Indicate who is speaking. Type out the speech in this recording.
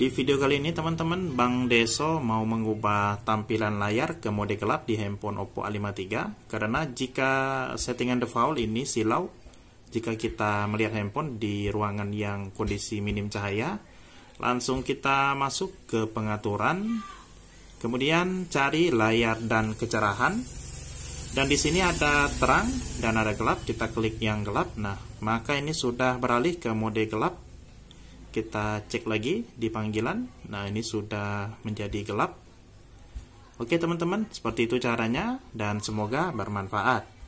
Speaker 1: Di video kali ini teman-teman, Bang Deso mau mengubah tampilan layar ke mode gelap di handphone Oppo A53 karena jika settingan default ini silau, jika kita melihat handphone di ruangan yang kondisi minim cahaya, langsung kita masuk ke pengaturan, kemudian cari layar dan kecerahan, dan di sini ada terang dan ada gelap, kita klik yang gelap, nah maka ini sudah beralih ke mode gelap kita cek lagi di panggilan nah ini sudah menjadi gelap oke teman-teman seperti itu caranya dan semoga bermanfaat